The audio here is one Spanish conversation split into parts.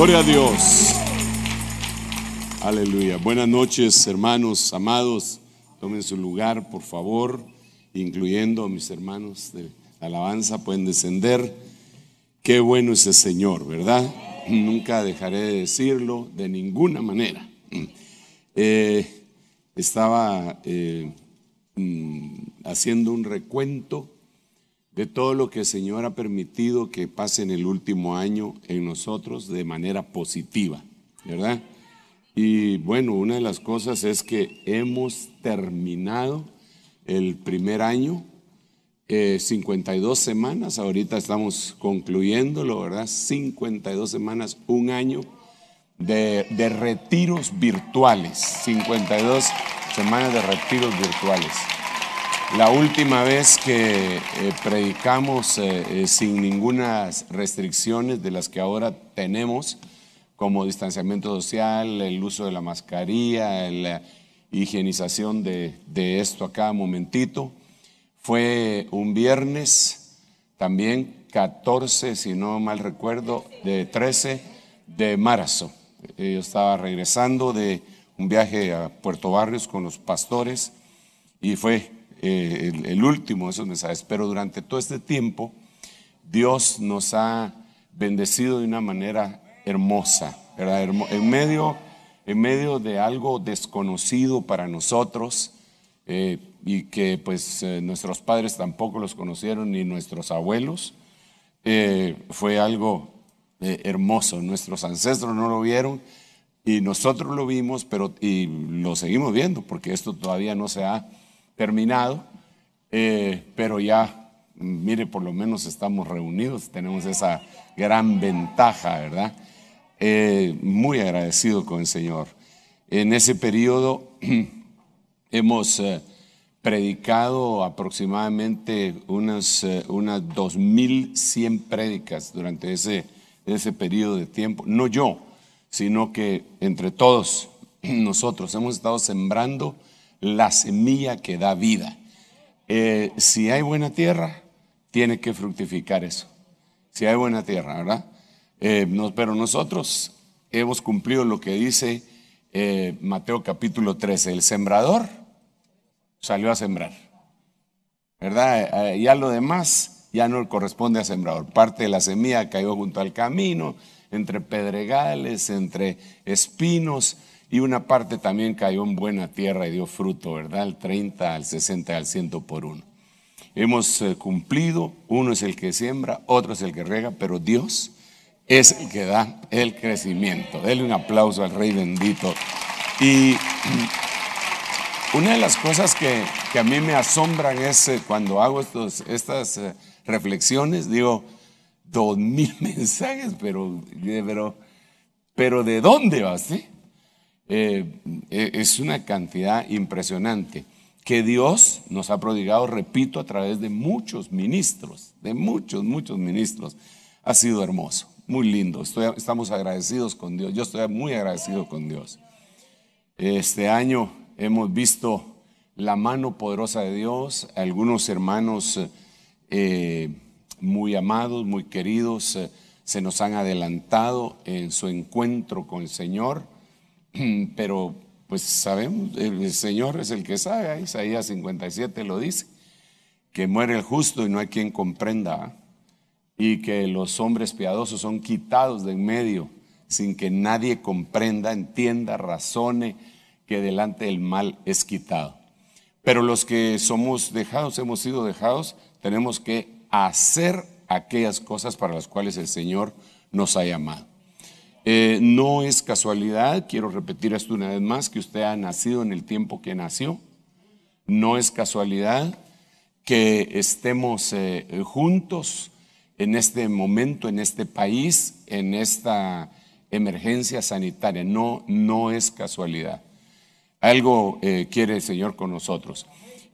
Gloria a Dios. Aleluya. Buenas noches, hermanos, amados. Tomen su lugar, por favor, incluyendo a mis hermanos de alabanza, pueden descender. Qué bueno es el Señor, ¿verdad? Nunca dejaré de decirlo de ninguna manera. Eh, estaba eh, mm, haciendo un recuento de todo lo que el Señor ha permitido que pase en el último año en nosotros de manera positiva, ¿verdad? Y bueno, una de las cosas es que hemos terminado el primer año, 52 eh, semanas, ahorita estamos concluyéndolo, ¿verdad? 52 semanas, un año de, de retiros virtuales, 52 semanas de retiros virtuales. La última vez que eh, predicamos eh, eh, sin ninguna restricciones de las que ahora tenemos, como distanciamiento social, el uso de la mascarilla, la higienización de, de esto a cada momentito, fue un viernes, también 14, si no mal recuerdo, de 13 de marzo. Yo estaba regresando de un viaje a Puerto Barrios con los pastores y fue eh, el, último de esos mensajes, pero durante todo este tiempo Dios nos ha bendecido de una manera hermosa, ¿verdad? En medio, en medio de algo desconocido para nosotros eh, y que pues eh, nuestros padres tampoco los conocieron ni nuestros abuelos, fue algo hermoso. Nuestros ancestros no lo vieron y nosotros lo vimos, pero y lo seguimos viendo porque esto todavía no se ha terminado, eh, pero ya, mire, por lo menos estamos reunidos, tenemos esa gran ventaja, ¿verdad? Eh, muy agradecido con el Señor. En ese periodo hemos eh, predicado aproximadamente unas, unas 2.100 prédicas durante ese, ese periodo de tiempo. No yo, sino que entre todos nosotros hemos estado sembrando la semilla que da vida. Eh, si hay buena tierra, tiene que fructificar eso. Si hay buena tierra, ¿verdad? Eh, pero nosotros hemos cumplido lo que dice eh, Mateo capítulo 13. El sembrador salió a sembrar, ¿verdad? ya lo demás ya no corresponde a sembrador. Parte de la semilla cayó junto al camino, entre pedregales, entre espinos y una parte también cayó en buena tierra y dio fruto, ¿verdad? Al 30, al 60, al 100 por uno. Hemos eh, cumplido, uno es el que siembra, otro es el que riega, pero Dios es el que da el crecimiento. Dele un aplauso al Rey bendito. Y mm, una de las cosas que, a mí me asombran es eh, cuando hago estos, estas eh, reflexiones, digo, dos mil mensajes, pero, pero, pero ¿de dónde vas? Eh? Eh, es una cantidad impresionante que Dios nos ha prodigado, repito, a través de muchos ministros, de muchos, muchos ministros. Ha sido hermoso, muy lindo. estamos agradecidos con Dios. Yo estoy muy agradecido con Dios. Este año hemos visto la mano poderosa de Dios, algunos hermanos eh, muy amados, muy queridos, eh, se nos han adelantado en su encuentro con el Señor. pero pues sabemos, el Señor es el que sabe, ¿eh? Isaías 57 lo dice, que muere el justo y no hay quien comprenda, ¿eh? y que los hombres piadosos son quitados de en medio sin que nadie comprenda, entienda, razone que delante del mal es quitado. Pero los que somos dejados, hemos sido dejados, tenemos que hacer aquellas cosas para las cuales el Señor nos ha llamado. Eh, no es casualidad, quiero repetir esto una vez más, que usted ha nacido en el tiempo que nació. No es casualidad que estemos eh, juntos en este momento, en este país, en esta emergencia sanitaria. No, no es casualidad. Algo eh, quiere el Señor con nosotros.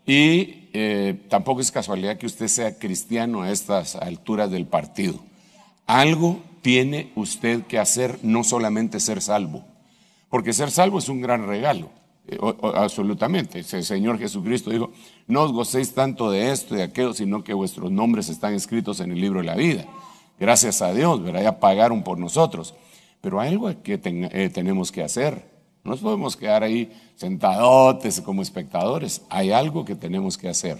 Y tampoco es casualidad que usted sea cristiano a estas alturas del partido. Algo tiene usted que hacer, no solamente ser salvo, porque ser salvo es un gran regalo, eh, absolutamente. El Señor Jesucristo dijo, no os gocéis tanto de esto y de aquello, sino que vuestros nombres están escritos en el libro de la vida. Gracias a Dios, ¿verdad? Ya pagaron por nosotros. Pero hay algo que eh, tenemos que hacer. No nos podemos quedar ahí sentadotes como espectadores. Hay algo que tenemos que hacer.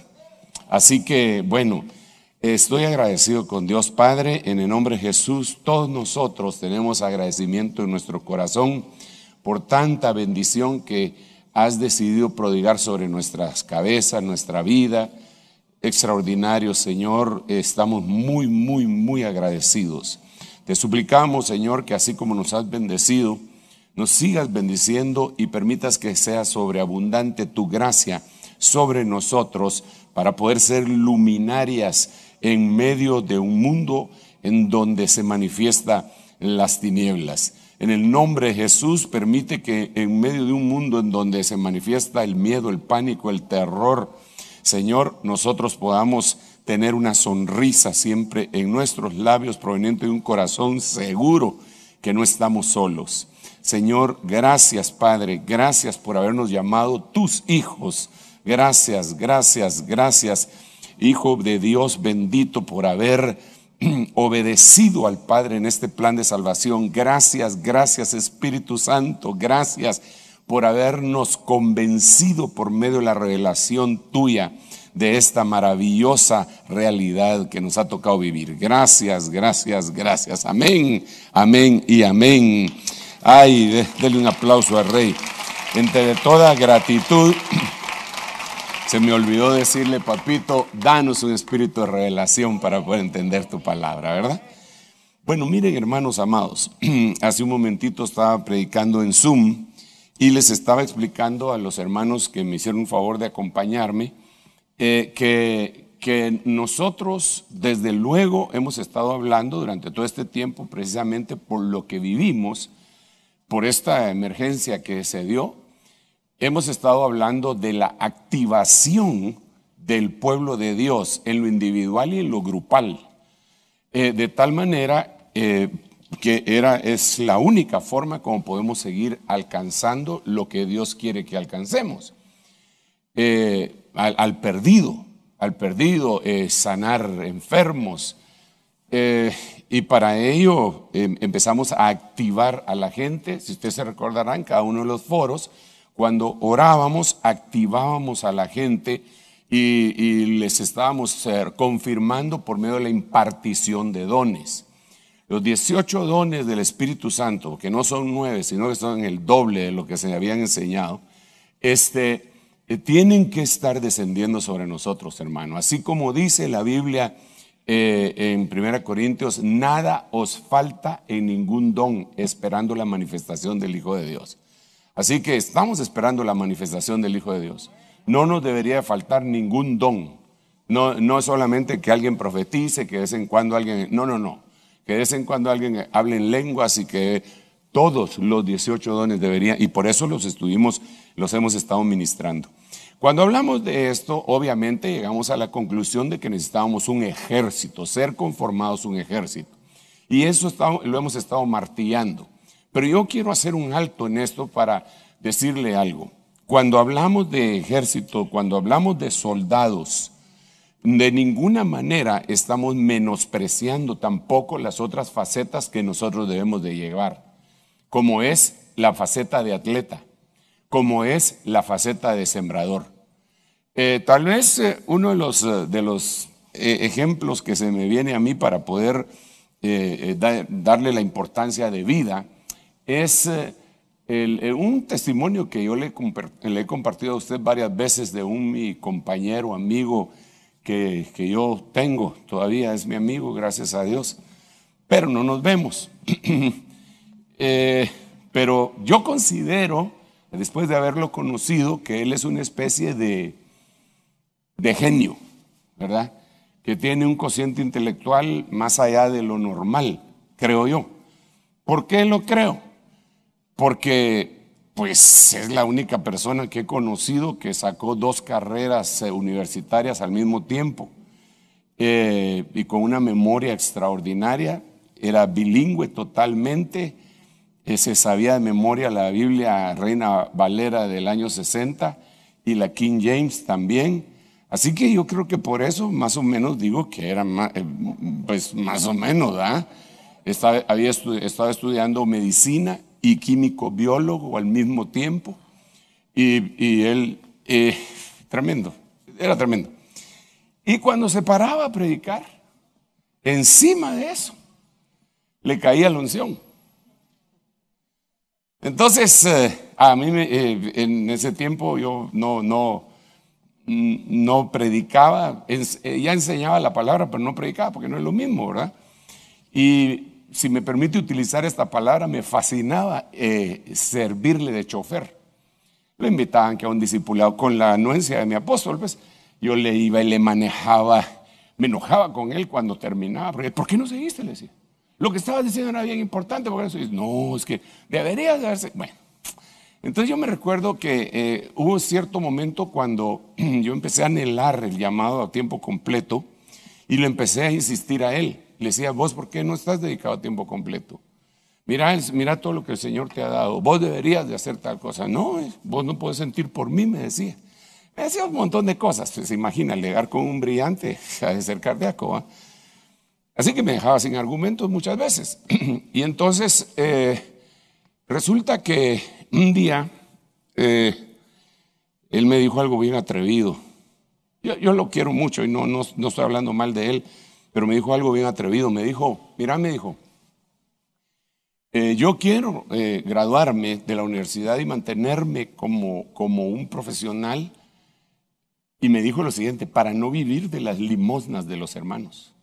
Así que, bueno. Estoy agradecido con Dios Padre, en el nombre de Jesús, todos nosotros tenemos agradecimiento en nuestro corazón por tanta bendición que has decidido prodigar sobre nuestras cabezas, nuestra vida. Extraordinario, Señor, estamos muy, muy, muy agradecidos. Te suplicamos, Señor, que así como nos has bendecido, nos sigas bendiciendo y permitas que sea sobreabundante tu gracia sobre nosotros para poder ser luminarias en medio de un mundo en donde se manifiesta las tinieblas. En el nombre de Jesús permite que en medio de un mundo en donde se manifiesta el miedo, el pánico, el terror, Señor, nosotros podamos tener una sonrisa siempre en nuestros labios proveniente de un corazón seguro que no estamos solos. Señor, gracias Padre, gracias por habernos llamado tus hijos Gracias, gracias, gracias, Hijo de Dios bendito por haber obedecido al Padre en este plan de salvación. Gracias, gracias, Espíritu Santo, gracias por habernos convencido por medio de la revelación tuya de esta maravillosa realidad que nos ha tocado vivir. Gracias, gracias, gracias. Amén, amén y amén. Ay, denle un aplauso al Rey. Entre toda gratitud Se me olvidó decirle, papito, danos un espíritu de revelación para poder entender tu palabra, ¿verdad? Bueno, miren hermanos amados, hace un momentito estaba predicando en Zoom y les estaba explicando a los hermanos que me hicieron un favor de acompañarme eh, que, que nosotros desde luego hemos estado hablando durante todo este tiempo precisamente por lo que vivimos, por esta emergencia que se dio Hemos estado hablando de la activación del pueblo de Dios en lo individual y en lo grupal. Eh, de tal manera eh, que era, es la única forma como podemos seguir alcanzando lo que Dios quiere que alcancemos. Eh, al, al, perdido, al perdido, sanar enfermos. y para ello em, empezamos a activar a la gente, si ustedes se recordarán, cada uno de los foros cuando orábamos, activábamos a la gente y, les estábamos eh, confirmando por medio de la impartición de dones. Los 18 dones del Espíritu Santo, que no son nueve, sino que son el doble de lo que se habían enseñado, este, eh, tienen que estar descendiendo sobre nosotros, hermano. Así como dice la Biblia eh, en 1 Corintios, nada os falta en ningún don, esperando la manifestación del Hijo de Dios. Así que estamos esperando la manifestación del Hijo de Dios. No nos debería faltar ningún don. No, no solamente que alguien profetice, que de vez en cuando alguien... No, no, no. Que de vez en cuando alguien hable en lenguas y que todos los 18 dones deberían... Y por eso los estuvimos, los hemos estado ministrando. Cuando hablamos de esto, obviamente llegamos a la conclusión de que necesitábamos un ejército, ser conformados un ejército. Y eso lo hemos estado martillando. Pero yo quiero hacer un alto en esto para decirle algo. Cuando hablamos de ejército, cuando hablamos de soldados, de ninguna manera estamos menospreciando tampoco las otras facetas que nosotros debemos de llevar, como es la faceta de atleta, como es la faceta de sembrador. Eh, tal vez eh, uno de los, eh, de los ejemplos que se me viene a mí para poder darle la importancia de vida es eh, eh, un testimonio que yo le, he compartido a usted varias veces de un mi compañero, amigo que, yo tengo, todavía es mi amigo, gracias a Dios, pero no nos vemos. Eh, pero yo considero, después de haberlo conocido, que él es una especie de, de genio, ¿verdad? Que tiene un cociente intelectual más allá de lo normal, creo yo. ¿Por qué lo creo? porque pues es la única persona que he conocido que sacó dos carreras eh, universitarias al mismo tiempo eh, y con una memoria extraordinaria. Era bilingüe totalmente, eh, se sabía de memoria la Biblia Reina Valera del año 60 y la King James también. Así que yo creo que por eso más o menos digo que era más, pues más o menos, ¿da? Estaba, había estaba estudiando medicina químico biólogo al mismo tiempo. Y, él, eh, tremendo, era tremendo. Y cuando se paraba a predicar, encima de eso, le caía la unción. Entonces, eh, a mí eh, en ese tiempo yo no, no, no predicaba, ya enseñaba la palabra, pero no predicaba porque no es lo mismo, ¿verdad? Y si me permite utilizar esta palabra, me fascinaba eh, servirle de chofer. Lo invitaban que a un discipulado con la anuencia de mi apóstol, pues yo le iba y le manejaba, me enojaba con él cuando terminaba, porque ¿por qué no seguiste? Le decía. Lo que estaba diciendo era bien importante, porque eso no, es que deberías haberse, bueno. Entonces yo me recuerdo que eh, hubo cierto momento cuando yo empecé a anhelar el llamado a tiempo completo y lo empecé a insistir a él le decía, vos, ¿por qué no estás dedicado a tiempo completo? Mira, mira todo lo que el Señor te ha dado. Vos deberías de hacer tal cosa. No, vos no puedes sentir por mí, me decía. Me decía un montón de cosas. Pues, Se imagina, llegar con un brillante, a de ser cardíaco. Así que me dejaba sin argumentos muchas veces. y entonces, eh, resulta que un día, eh, él me dijo algo bien atrevido. Yo, lo quiero mucho y no, no, no estoy hablando mal de él pero me dijo algo bien atrevido. Me dijo, mira, me dijo, eh, yo quiero eh, graduarme de la universidad y mantenerme como, como un profesional. Y me dijo lo siguiente, para no vivir de las limosnas de los hermanos.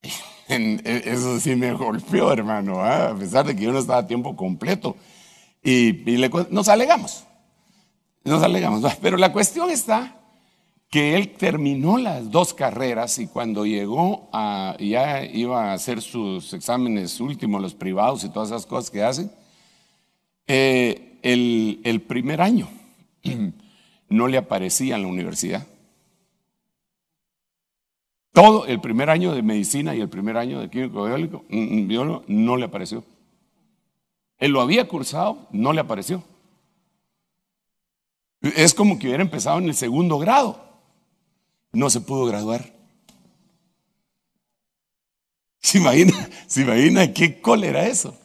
E, eso sí me golpeó, hermano, ¿ah? a pesar de que yo no estaba a tiempo completo. Y, nos alegamos, nos alegamos. Pero la cuestión está que él terminó las dos carreras y cuando llegó a, ya iba a hacer sus exámenes últimos, los privados y todas esas cosas que hacen, eh, el, primer año no le aparecía en la universidad. Todo el primer año de medicina y el primer año de químico biológico, biólogo no le apareció. Él lo había cursado, no le apareció. Es como que hubiera empezado en el segundo grado no se pudo graduar. ¿Se imagina, ¿se imagina qué cólera eso?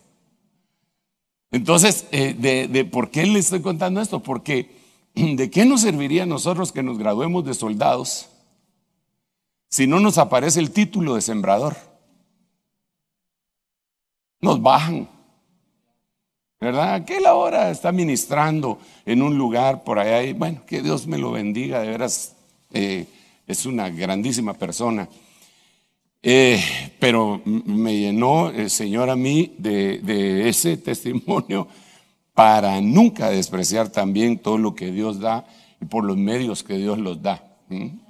Entonces, eh, de, ¿por qué le estoy contando esto? Porque ¿de qué nos serviría a nosotros que nos graduemos de soldados si no nos aparece el título de sembrador? Nos bajan. ¿Verdad? Que la está ministrando en un lugar por allá y bueno, que Dios me lo bendiga, de veras. Eh, es una grandísima persona. Eh, pero me llenó el Señor a mí de, ese testimonio para nunca despreciar también todo lo que Dios da y por los medios que Dios los da.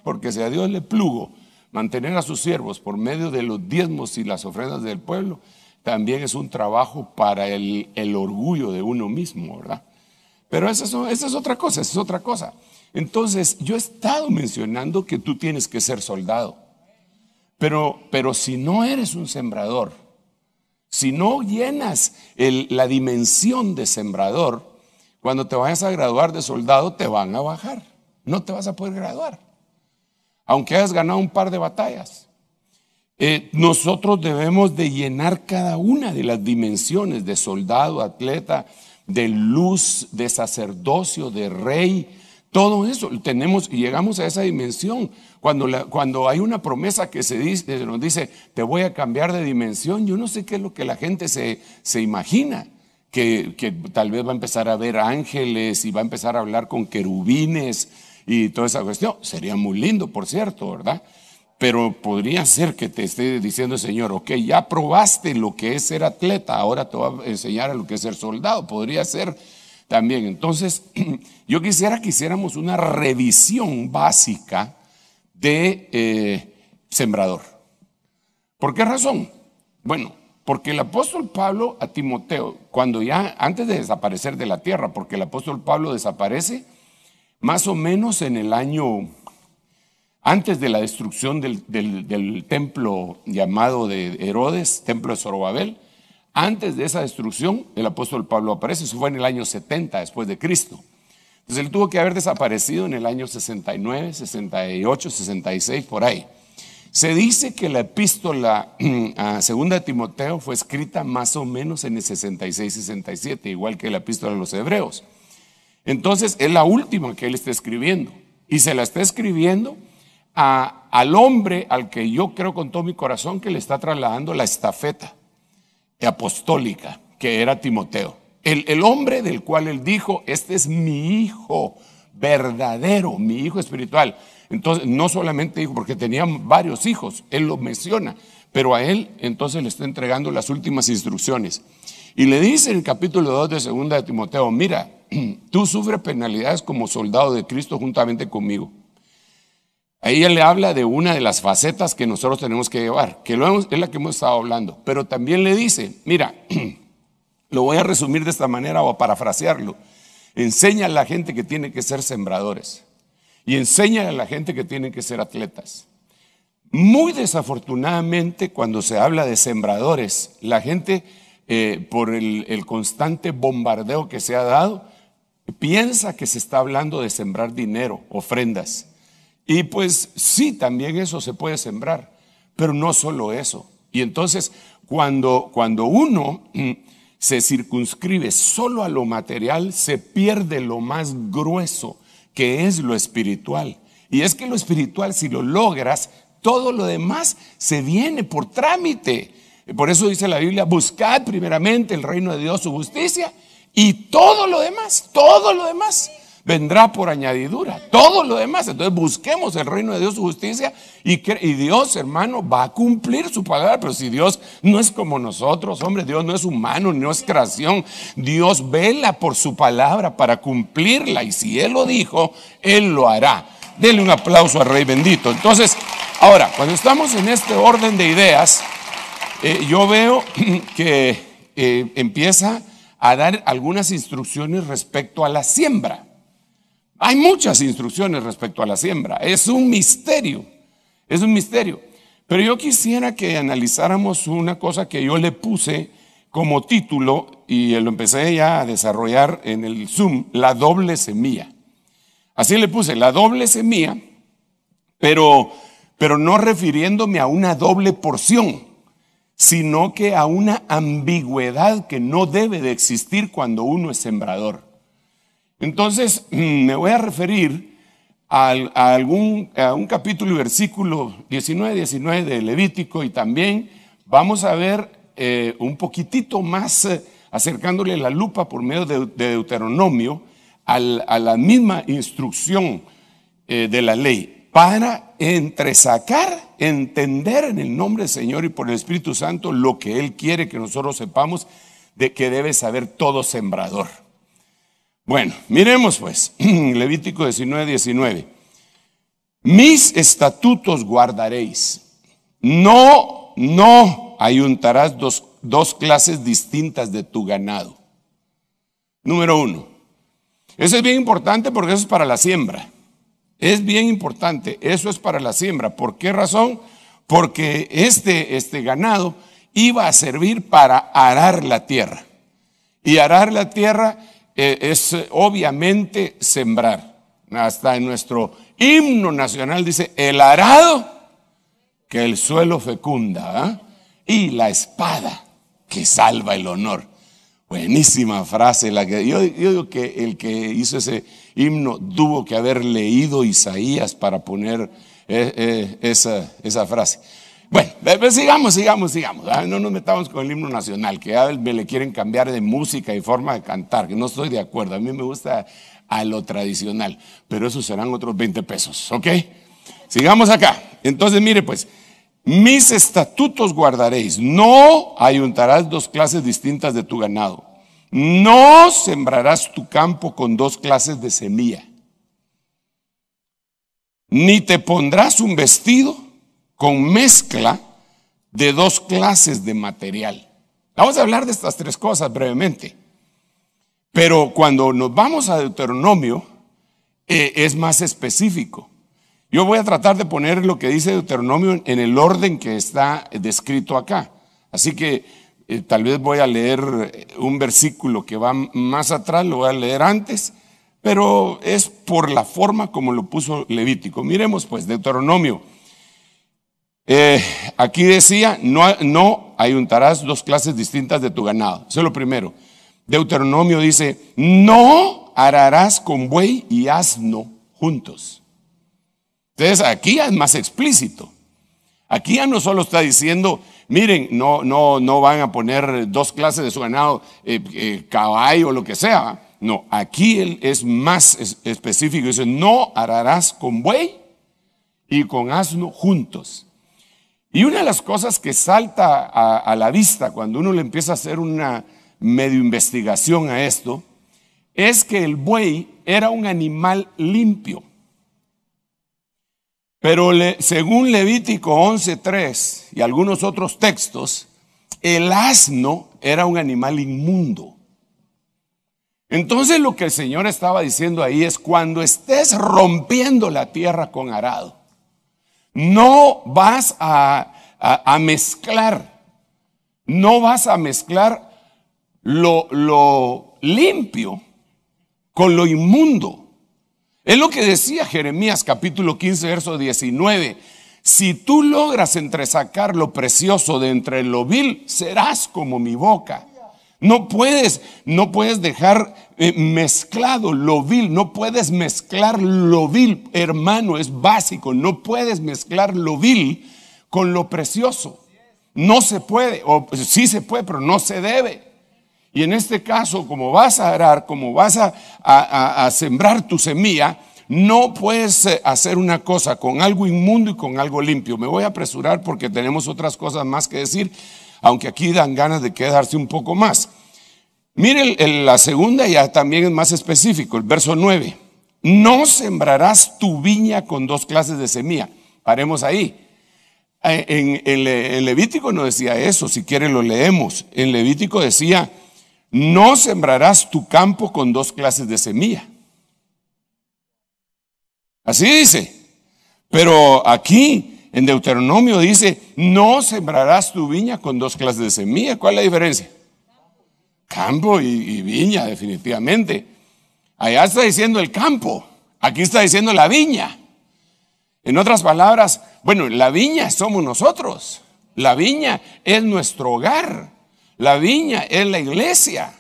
Porque si a Dios le plugo mantener a sus siervos por medio de los diezmos y las ofrendas del pueblo, también es un trabajo para el, orgullo de uno mismo, ¿verdad? Pero es, esa es otra cosa, esa es otra cosa. Entonces, yo he estado mencionando que tú tienes que ser soldado. Pero, si no eres un sembrador, si no llenas la dimensión de sembrador, cuando te vayas a graduar de soldado te van a bajar. No te vas a poder graduar. Aunque hayas ganado un par de batallas. Eh, nosotros debemos de llenar cada una de las dimensiones de soldado, atleta, de luz, de sacerdocio, de rey, todo eso tenemos y llegamos a esa dimensión. Cuando, cuando hay una promesa que se, dice, eh, nos dice, te voy a cambiar de dimensión, yo no sé qué es lo que la gente se, se imagina. Que, que, tal vez va a empezar a ver ángeles y va a empezar a hablar con querubines y toda esa cuestión. Sería muy lindo, por cierto, ¿verdad? Pero podría ser que te esté diciendo el Señor, ok, ya probaste lo que es ser atleta, ahora te voy a enseñar a lo que es ser soldado. Podría ser también. Entonces, yo quisiera que hiciéramos una revisión básica de eh, sembrador. ¿Por qué razón? Bueno, porque el apóstol Pablo a Timoteo, cuando ya, antes de desaparecer de la tierra, porque el apóstol Pablo desaparece más o menos en el año, antes de la destrucción del, del templo llamado de Herodes, templo de Zorobabel, antes de esa destrucción, el apóstol Pablo aparece, eso fue en el año 70 después de Cristo. Entonces él tuvo que haber desaparecido en el año 69, 68, 66, por ahí. Se dice que la epístola a segunda de Timoteo fue escrita más o menos en el 66, 67, igual que la epístola a los hebreos. Entonces es la última que él está escribiendo. Y se la está escribiendo al hombre al que yo creo con todo mi corazón que le está trasladando la estafeta apostólica, que era Timoteo. El, hombre del cual él dijo, este es mi hijo verdadero, mi hijo espiritual. Entonces, no solamente dijo porque tenía varios hijos, él lo menciona, pero a él entonces le está entregando las últimas instrucciones. Y le dice en el capítulo 2 de segunda de Timoteo, mira, tú sufres penalidades como soldado de Cristo juntamente conmigo. Ahí él le habla de una de las facetas que nosotros tenemos que llevar, que lo es la que hemos estado hablando, pero también le dice, mira, lo voy a resumir de esta manera o a parafrasearlo, enseña a la gente que tiene que ser sembradores y enseña a la gente que tiene que ser atletas. Muy desafortunadamente cuando se habla de sembradores, la gente eh, por el constante bombardeo que se ha dado, piensa que se está hablando de sembrar dinero, ofrendas y pues sí, también eso se puede sembrar, pero no solo eso. Y entonces, cuando, cuando uno mm, se circunscribe solo a lo material, se pierde lo más grueso, que es lo espiritual. Y es que lo espiritual, si lo logras, todo lo demás se viene por trámite. Por eso dice la Biblia, buscad primeramente el reino de Dios, su justicia, y todo lo demás, todo lo demás vendrá por añadidura. Todo lo demás. Entonces busquemos el reino de Dios, su justicia, y, Dios, hermano, va a cumplir su palabra. Pero si Dios no es como nosotros, hombre, Dios no es humano, no es creación. Dios vela por su palabra para cumplirla. Y si Él lo dijo, Él lo hará. Denle un aplauso al Rey bendito. Entonces, ahora, cuando estamos en este orden de ideas, eh, yo veo que eh, empieza a dar algunas instrucciones respecto a la siembra. Hay muchas instrucciones respecto a la siembra. Es un misterio. Es un misterio. Pero yo quisiera que analizáramos una cosa que yo le puse como título y lo empecé ya a desarrollar en el Zoom, la doble semilla. Así le puse, la doble semilla, pero, pero no refiriéndome a una doble porción, sino que a una ambigüedad que no debe de existir cuando uno es sembrador. Entonces, mm, me voy a referir a, a algún, un capítulo y versículo 19, 19 de Levítico y también vamos a ver eh, un poquitito más eh, acercándole la lupa por medio de, Deuteronomio a la misma instrucción eh, de la ley para entresacar, entender en el nombre del Señor y por el Espíritu Santo lo que Él quiere que nosotros sepamos de que debe saber todo sembrador. Bueno, miremos pues, Levítico 19, 19. Mis estatutos guardaréis. No, no ayuntarás dos, dos clases distintas de tu ganado. Número uno. Eso es bien importante porque eso es para la siembra. Es bien importante, eso es para la siembra. ¿Por qué razón? Porque este, este ganado iba a servir para arar la tierra. Y arar la tierra eh, es eh, obviamente sembrar. Hasta en nuestro himno nacional dice, el arado que el suelo fecunda ¿ah? y la espada que salva el honor. Buenísima frase. La que, yo, digo que el que hizo ese himno tuvo que haber leído Isaías para poner eh, esa, frase. Bueno, pues sigamos, sigamos, sigamos. Ah, no nos metamos con el himno nacional, que ya me le quieren cambiar de música y forma de cantar, que no estoy de acuerdo. A mí me gusta a lo tradicional, pero esos serán otros 20 pesos, ¿ok? Sigamos acá. Entonces, mire pues, mis estatutos guardaréis. No ayuntarás dos clases distintas de tu ganado. No sembrarás tu campo con dos clases de semilla. Ni te pondrás un vestido con mezcla de dos clases de material. Vamos a hablar de estas tres cosas brevemente. Pero cuando nos vamos a Deuteronomio, eh, es más específico. Yo voy a tratar de poner lo que dice Deuteronomio en el orden que está descrito acá. Así que eh, tal vez voy a leer eh, un versículo que va más atrás, lo voy a leer antes, pero es por la forma como lo puso Levítico. Miremos pues Deuteronomio eh, aquí decía, no, no ayuntarás dos clases distintas de tu ganado. Eso es lo primero. Deuteronomio dice, no ararás con buey y asno juntos. Entonces aquí es más explícito. Aquí ya no solo está diciendo, miren, no, no, no van a poner dos clases de su ganado, eh, eh, caballo o lo que sea. No, aquí él es más específico. Dice, no ararás con buey y con asno juntos. Y una de las cosas que salta a, la vista cuando uno le empieza a hacer una medio investigación a esto, es que el buey era un animal limpio. Pero según Levítico 11.3 y algunos otros textos, el asno era un animal inmundo. Entonces lo que el Señor estaba diciendo ahí es, cuando estés rompiendo la tierra con arado, no vas a, mezclar, no vas a mezclar lo, limpio con lo inmundo. Es lo que decía Jeremías capítulo 15, verso 19. Si tú logras entresacar lo precioso de entre lo vil, serás como mi boca. No puedes, no puedes dejar eh, mezclado lo vil, no puedes mezclar lo vil, hermano, es básico, no puedes mezclar lo vil con lo precioso. No se puede, o sí se puede, pero no se debe. Y en este caso, como vas a arar, como vas a, a sembrar tu semilla, no puedes eh, hacer una cosa con algo inmundo y con algo limpio. Me voy a apresurar porque tenemos otras cosas más que decir, aunque aquí dan ganas de quedarse un poco más. Mire la segunda ya también es más específico, el verso 9. No sembrarás tu viña con dos clases de semilla. Paremos ahí. Eh, en, Levítico no decía eso, si quieren lo leemos. En Levítico decía, no sembrarás tu campo con dos clases de semilla. Así dice. Pero aquí en Deuteronomio dice, no sembrarás tu viña con dos clases de semilla. ¿Cuál es la diferencia? Campo y, viña, definitivamente. Allá está diciendo el campo, aquí está diciendo la viña. En otras palabras, bueno, la viña somos nosotros. La viña es nuestro hogar. La viña es la iglesia.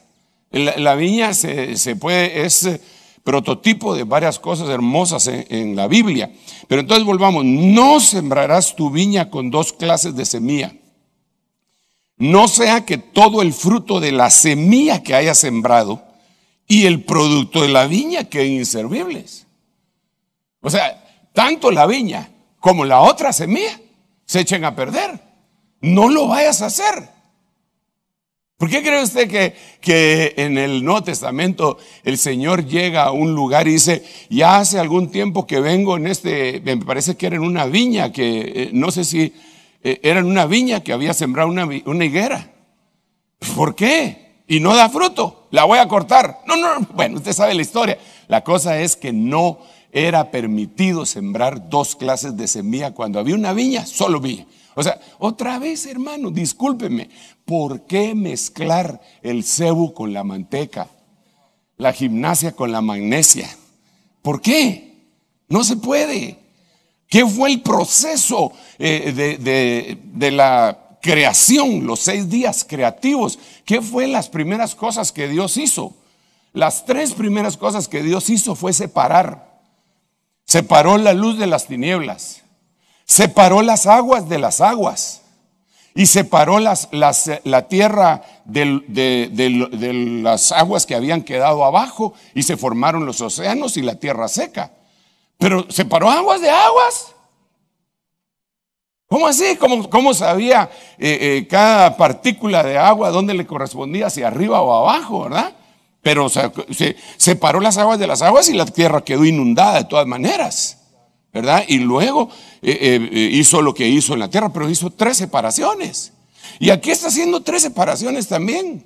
La, viña se, puede, es eh, prototipo de varias cosas hermosas en la Biblia. Pero entonces volvamos, no sembrarás tu viña con dos clases de semilla no sea que todo el fruto de la semilla que haya sembrado y el producto de la viña queden inservibles. O sea, tanto la viña como la otra semilla se echen a perder. No lo vayas a hacer. ¿Por qué cree usted que, que en el Nuevo Testamento el Señor llega a un lugar y dice, ya hace algún tiempo que vengo en este, me parece que era en una viña, que eh, no sé si eh, era en una viña que había sembrado una, higuera. Pues, ¿Por qué? Y no da fruto. La voy a cortar. No, no, bueno, usted sabe la historia. La cosa es que no era permitido sembrar dos clases de semilla cuando había una viña, solo vi. O sea, otra vez, hermano, discúlpeme, ¿por qué mezclar el cebu con la manteca? La gimnasia con la magnesia. ¿Por qué? No se puede. ¿Qué fue el proceso eh, de, la creación, los seis días creativos? ¿Qué fue las primeras cosas que Dios hizo? Las tres primeras cosas que Dios hizo fue separar. Separó la luz de las tinieblas, separó las aguas de las aguas y separó las, la tierra de las aguas que habían quedado abajo y se formaron los océanos y la tierra seca. Pero separó aguas de aguas. ¿Cómo así? ¿Cómo, sabía eh, eh, cada partícula de agua dónde le correspondía, si arriba o abajo, verdad? Pero se separó las aguas de las aguas y la tierra quedó inundada de todas maneras, ¿verdad? Y luego eh, hizo lo que hizo en la tierra, pero hizo tres separaciones. Y aquí está haciendo tres separaciones también.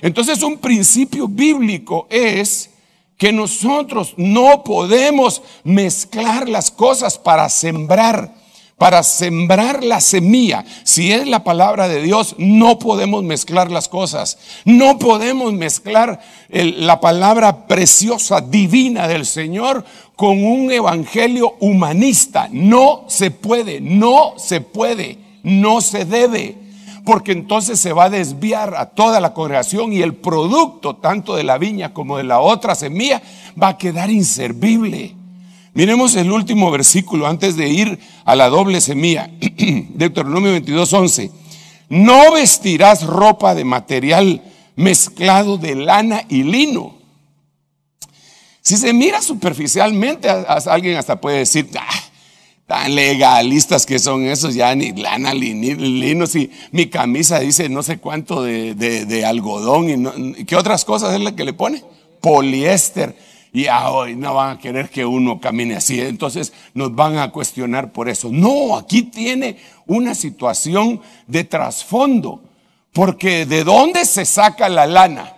Entonces un principio bíblico es que nosotros no podemos mezclar las cosas para sembrar, para sembrar la semilla. Si es la palabra de Dios, no podemos mezclar las cosas. No podemos mezclar la palabra preciosa, divina del Señor con un evangelio humanista. No se puede, no se puede, no se debe porque entonces se va a desviar a toda la congregación y el producto tanto de la viña como de la otra semilla va a quedar inservible. Miremos el último versículo antes de ir a la doble semilla. Deuteronomio 22, 11. No vestirás ropa de material mezclado de lana y lino. Si se mira superficialmente, a, alguien hasta puede decir, ah, Tan legalistas que son esos, ya ni lana, ni lino, si mi camisa dice no sé cuánto de, de, algodón y qué otras cosas es la que le pone. Poliéster. Y ah, hoy no van a querer que uno camine así. Entonces nos van a cuestionar por eso. No, aquí tiene una situación de trasfondo. Porque ¿de dónde se saca la lana?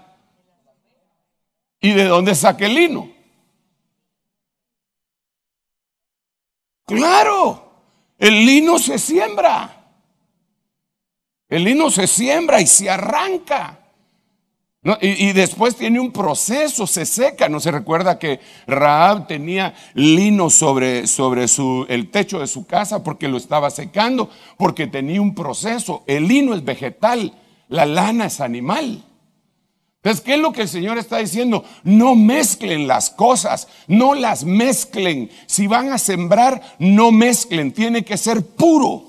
¿Y de dónde saca el lino? Claro, el lino se siembra. El lino se siembra y se arranca. Y, después tiene un proceso, se seca. No se recuerda que Raab tenía lino sobre, sobre el techo de su casa porque lo estaba secando, porque tenía un proceso. El lino es vegetal, la lana es animal. Entonces, ¿qué es lo que el Señor está diciendo? No mezclen las cosas, no las mezclen. Si van a sembrar, no mezclen, tiene que ser puro.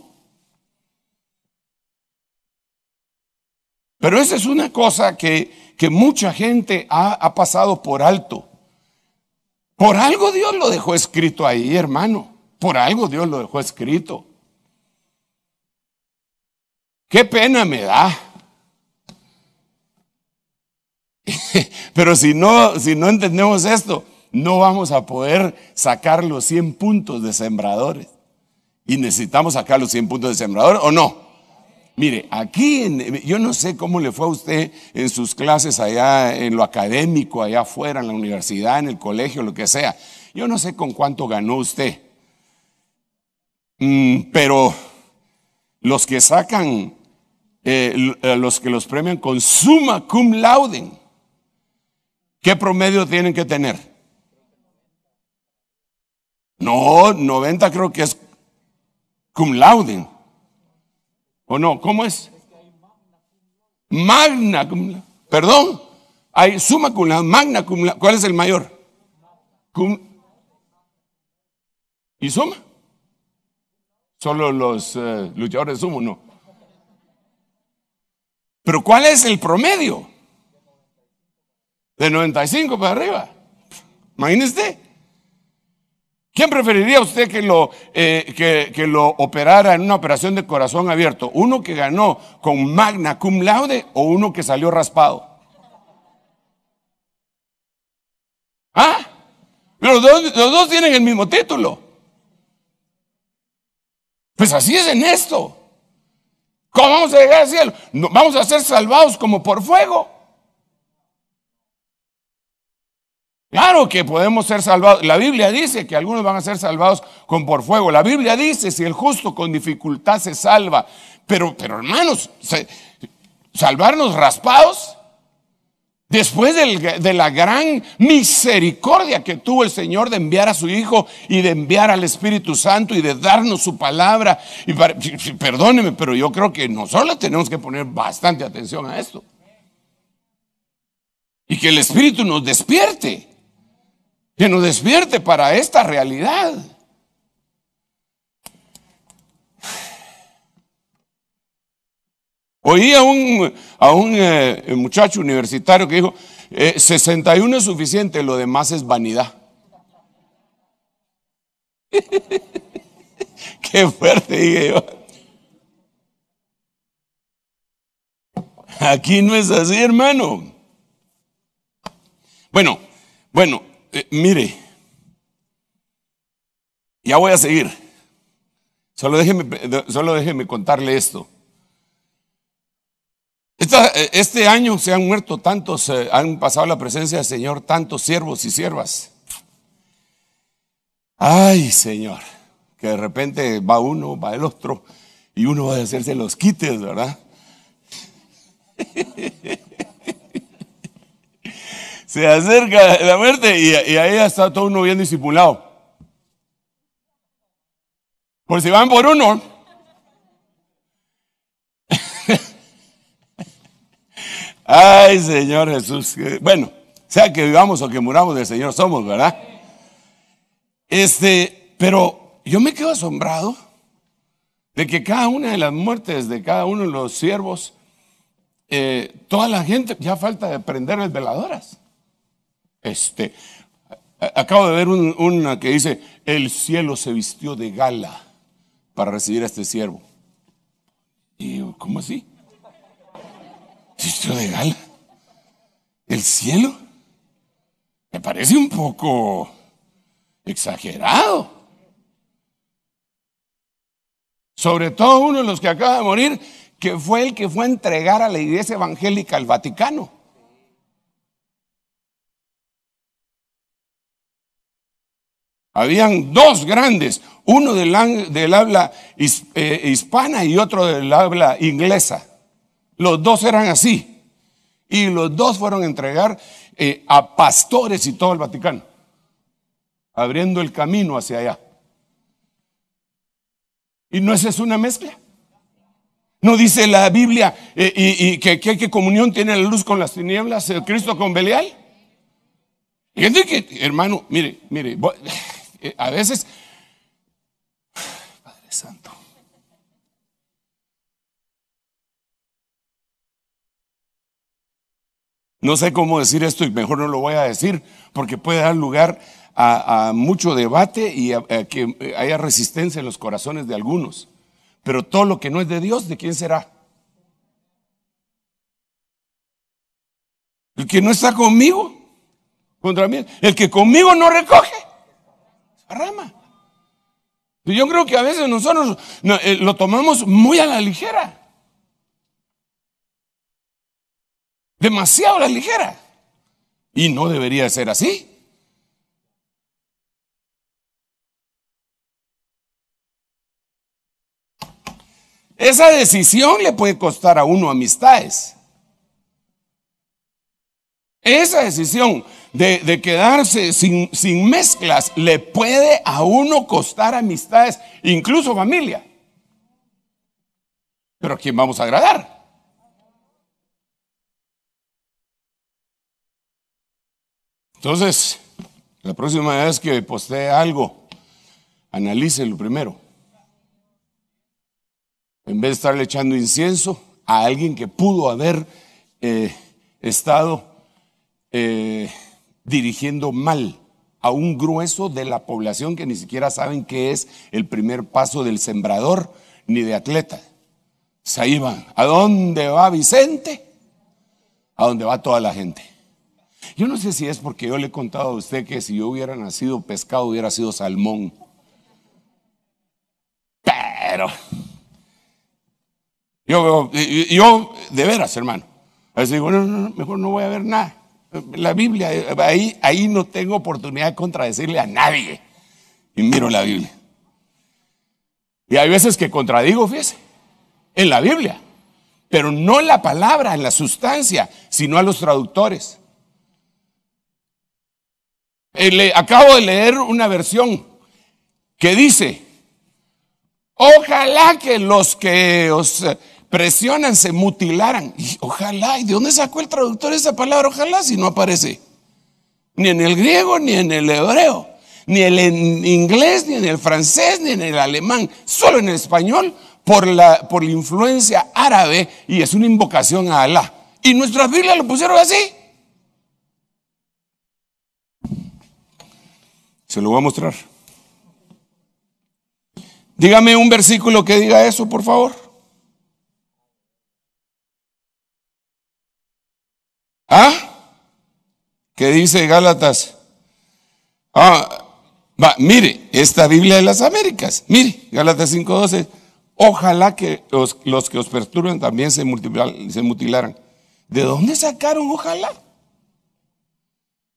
Pero esa es una cosa que, que mucha gente ha, ha pasado por alto. Por algo Dios lo dejó escrito ahí, hermano. Por algo Dios lo dejó escrito. Qué pena me da Pero si no, si no entendemos esto, no vamos a poder sacar los 100 puntos de sembradores. Y necesitamos sacar los 100 puntos de sembrador o no. Mire, aquí, yo no sé cómo le fue a usted en sus clases allá, en lo académico, allá afuera, en la universidad, en el colegio, lo que sea. Yo no sé con cuánto ganó usted. Mm, pero los que sacan, eh, eh, los que los premian con suma cum laude, ¿Qué promedio tienen que tener? No, 90 creo que es cum laude. ¿O no? ¿Cómo es? Magna cum laude. Perdón. Hay suma cum laude, magna cum laude. ¿Cuál es el mayor? Cum. ¿Y suma? Solo los eh, luchadores sumo, no. Pero ¿cuál es el promedio? De 95 para arriba. Imagínese ¿Quién preferiría usted que lo, eh, que, lo operara en una operación de corazón abierto? ¿Uno que ganó con magna cum laude o uno que salió raspado? ¿Ah? Los dos, los dos tienen el mismo título. Pues así es en esto. ¿Cómo vamos a llegar al cielo? vamos a ser salvados como por fuego. Claro que podemos ser salvados. La Biblia dice que algunos van a ser salvados con por fuego. La Biblia dice si el justo con dificultad se salva. Pero, pero hermanos, salvarnos raspados. Después de la gran misericordia que tuvo el Señor de enviar a su Hijo y de enviar al Espíritu Santo y de darnos su palabra. Y perdóneme, pero yo creo que nosotros tenemos que poner bastante atención a esto. Y que el Espíritu nos despierte que nos despierte para esta realidad. Oí a un, a un eh, muchacho universitario que dijo, 61 eh, es suficiente, lo demás es vanidad. Qué fuerte, dije yo. Aquí no es así, hermano. Bueno, bueno, eh, mire, ya voy a seguir. Solo déjeme, solo déjeme contarle esto. Eh, este año se han muerto tantos, eh, han pasado la presencia del Señor tantos siervos y siervas. Ay, Señor, que de repente va uno, va el otro, y uno va a hacerse los quites, ¿verdad? se acerca la muerte y, ahí está todo uno bien discipulado. Por pues si van por uno. Ay, Señor Jesús. Bueno, sea que vivamos o que muramos del Señor somos, ¿verdad? Este, pero yo me quedo asombrado de que cada una de las muertes de cada uno de los siervos, eh, toda la gente ya falta de prender veladoras. Este, acabo de ver una que dice, el cielo se vistió de gala para recibir a este siervo. Y ¿cómo así? ¿Se vistió de gala? ¿El cielo? Me parece un poco exagerado. Sobre todo uno de los que acaba de morir, que fue el que fue a entregar a la iglesia evangélica al Vaticano. Habían dos grandes, uno del, habla eh, hispana y otro del habla inglesa. Los dos eran así. Y los dos fueron a entregar eh, a pastores y todo el Vaticano, abriendo el camino hacia allá. ¿Y no es eso una mezcla? ¿No dice la Biblia eh, y, que, comunión tiene la luz con las tinieblas, el Cristo con Belial? hermano, mire, mire, eh, a veces, Padre Santo. No sé cómo decir esto y mejor no lo voy a decir porque puede dar lugar a, mucho debate y a que haya resistencia en los corazones de algunos. Pero todo lo que no es de Dios, ¿de quién será? El que no está conmigo, contra mí. El que conmigo no recoge rama. Pues yo creo que a veces nosotros eh, lo tomamos muy a la ligera. Demasiado a la ligera. Y no debería ser así. Esa decisión le puede costar a uno amistades. Esa decisión de, quedarse sin, mezclas le puede a uno costar amistades, incluso familia. Pero ¿a quién vamos a agradar? Entonces, la próxima vez que postee algo, analícelo primero. En vez de estarle echando incienso a alguien que pudo haber eh, estado eh, dirigiendo mal a un grueso de la población que ni siquiera saben qué es el primer paso del sembrador ni de atleta. Se iban. ¿A dónde va Vicente? A dónde va toda la gente. Yo no sé si es porque yo le he contado a usted que si yo hubiera nacido pescado hubiera sido salmón. Pero yo, yo de veras, hermano. A digo, no, no, mejor no voy a ver nada la Biblia, ahí, no tengo oportunidad de contradecirle a nadie. Y miro la Biblia. Y hay veces que contradigo, fíjese, en la Biblia. Pero no en la palabra, en la sustancia, sino a los traductores. Eh, acabo de leer una versión que dice, ojalá que los que os presionan, se mutilaran. Y ojalá, ¿y de dónde sacó el traductor esa palabra? Ojalá si no aparece. Ni en el griego, ni en el hebreo, ni en el inglés, ni en el francés, ni en el alemán, solo en el español, por la, por la influencia árabe, y es una invocación a Alá. Y nuestras Biblias lo pusieron así. Se lo voy a mostrar. Dígame un versículo que diga eso, por favor. ¿Ah? ¿Qué dice Gálatas? Ah, mire, esta Biblia de las Américas. Mire, Gálatas 5.12. Ojalá que los, que os perturban también se, se mutilaran. ¿De dónde sacaron ojalá?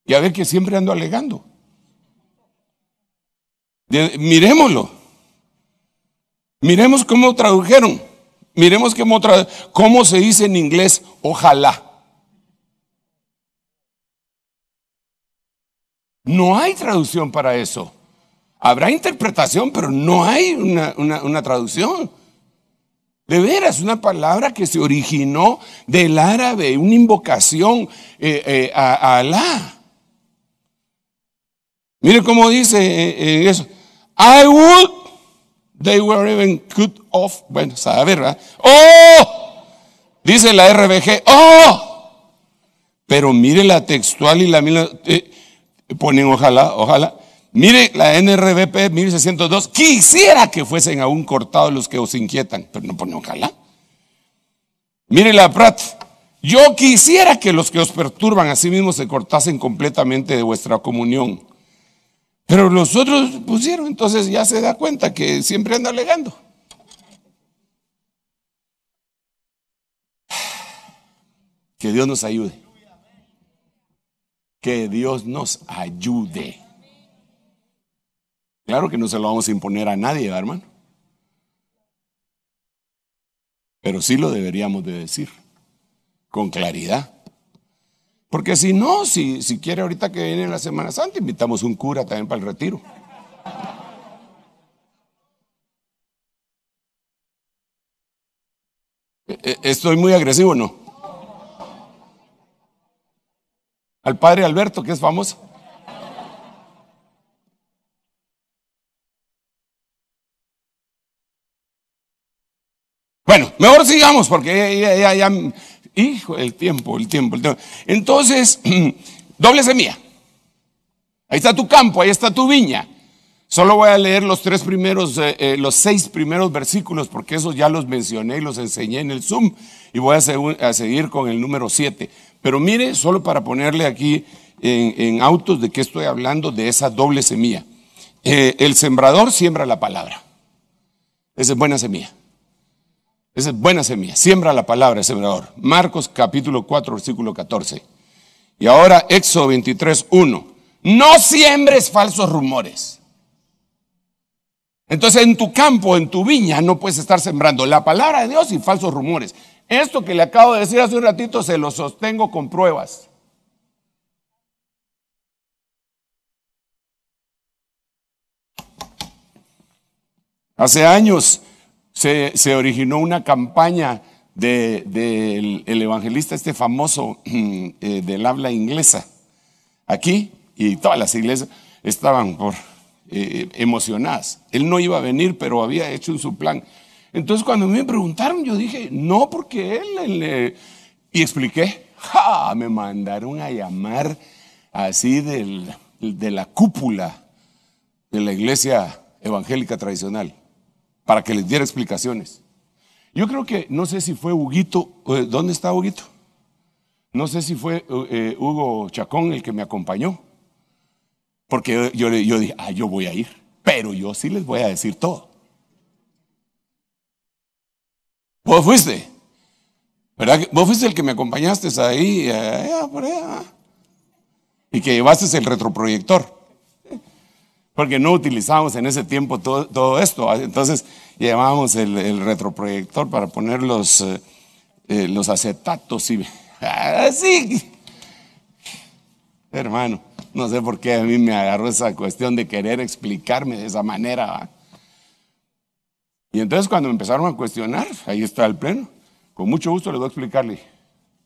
Y a ver que siempre ando alegando. miremoslo. Miremos cómo tradujeron. Miremos cómo se dice en inglés ojalá. No hay traducción para eso. Habrá interpretación, pero no hay una, traducción. De veras, una palabra que se originó del árabe, una invocación eh, eh, a, Alá. Mire cómo dice eh, eso. I would they were even cut off. Bueno, sabe, ¿verdad? ¡Oh! Dice la RBG, ¡oh! Pero mire la textual y la. Eh, ponen ojalá, ojalá. Mire la NRBP 1602, quisiera que fuesen aún cortados los que os inquietan, pero no ponen pues, ojalá. Mire la Prat, yo quisiera que los que os perturban a sí mismos se cortasen completamente de vuestra comunión. Pero los otros pusieron, entonces ya se da cuenta que siempre anda alegando. Que Dios nos ayude que Dios nos ayude. Claro que no se lo vamos a imponer a nadie, hermano. Pero sí lo deberíamos de decir, con claridad. Porque si no, si, si quiere ahorita que viene la Semana Santa, invitamos un cura también para el retiro. Eh, eh, Estoy muy agresivo, ¿no? Al padre Alberto, que es famoso. Bueno, mejor sigamos porque ya, ya, ya, hijo, el tiempo, el tiempo, el tiempo. Entonces, doble semilla. Ahí está tu campo, ahí está tu viña. Solo voy a leer los tres primeros, eh, eh, los seis primeros versículos, porque esos ya los mencioné y los enseñé en el Zoom. Y voy a, a seguir con el número siete. Pero mire, solo para ponerle aquí en, autos de qué estoy hablando, de esa doble semilla. Eh, el sembrador siembra la palabra. Esa es buena semilla. Esa es buena semilla. Siembra la palabra, el sembrador. Marcos capítulo 4, versículo 14. Y ahora Éxodo 23, 1. No siembres falsos rumores. Entonces en tu campo, en tu viña, no puedes estar sembrando la palabra de Dios y falsos rumores. Esto que le acabo de decir hace un ratito se lo sostengo con pruebas. Hace años se, originó una campaña del evangelista, este famoso eh, del habla inglesa, aquí, y todas las iglesias estaban por, eh, emocionadas. Él no iba a venir, pero había hecho en su plan entonces cuando me preguntaron, yo dije, no, porque él eh", Y expliqué, me mandaron a llamar así de la cúpula de la iglesia evangélica tradicional para que les diera explicaciones. Yo creo que, no sé si fue Huguito, eh, ¿dónde está Huguito? No sé si fue eh, Hugo Chacón el que me acompañó, porque yo, yo dije, ah, yo voy a ir, pero yo sí les voy a decir todo. Vos fuiste. ¿Verdad? Vos fuiste el que me acompañaste ahí, eh, allá, por allá. Y que llevaste el retroproyector. Porque no utilizábamos en ese tiempo todo, esto. Ah, entonces llevábamos el, retroproyector para poner los, eh, eh, acetatos y. Así. Ah, Hermano, no sé por qué a mí me agarró esa cuestión de querer explicarme de esa manera. ¿verdad? Y entonces cuando me empezaron a cuestionar, ahí está el pleno, con mucho gusto les voy a explicarle,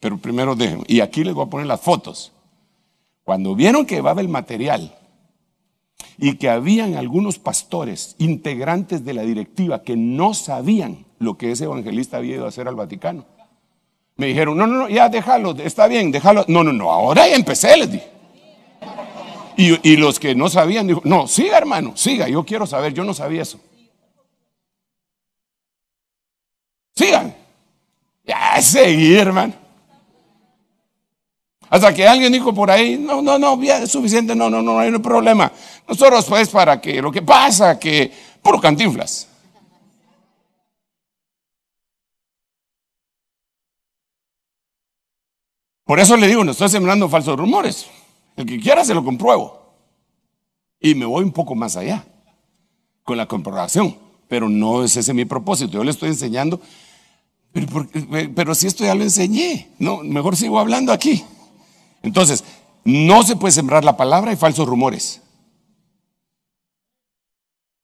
pero primero déjenme, y aquí les voy a poner las fotos. Cuando vieron que llevaba el material y que habían algunos pastores integrantes de la directiva que no sabían lo que ese evangelista había ido a hacer al Vaticano, me dijeron, no, no, no, ya déjalo, está bien, déjalo. No, no, no, ahora ya empecé, les dije. Y, y los que no sabían, dijo, no, siga hermano, siga, yo quiero saber, yo no sabía eso. Sigan. Ya, seguir, hermano. Hasta que alguien dijo por ahí, no, no, no, es suficiente, no, no, no, no hay un problema. Nosotros pues para que lo que pasa, que puro cantinflas. Por eso le digo, no estoy sembrando falsos rumores. El que quiera se lo compruebo. Y me voy un poco más allá con la comprobación. Pero no es ese mi propósito. Yo le estoy enseñando eh, pero, si esto ya lo enseñé, no, mejor sigo hablando aquí. Entonces, no se puede sembrar la palabra y falsos rumores.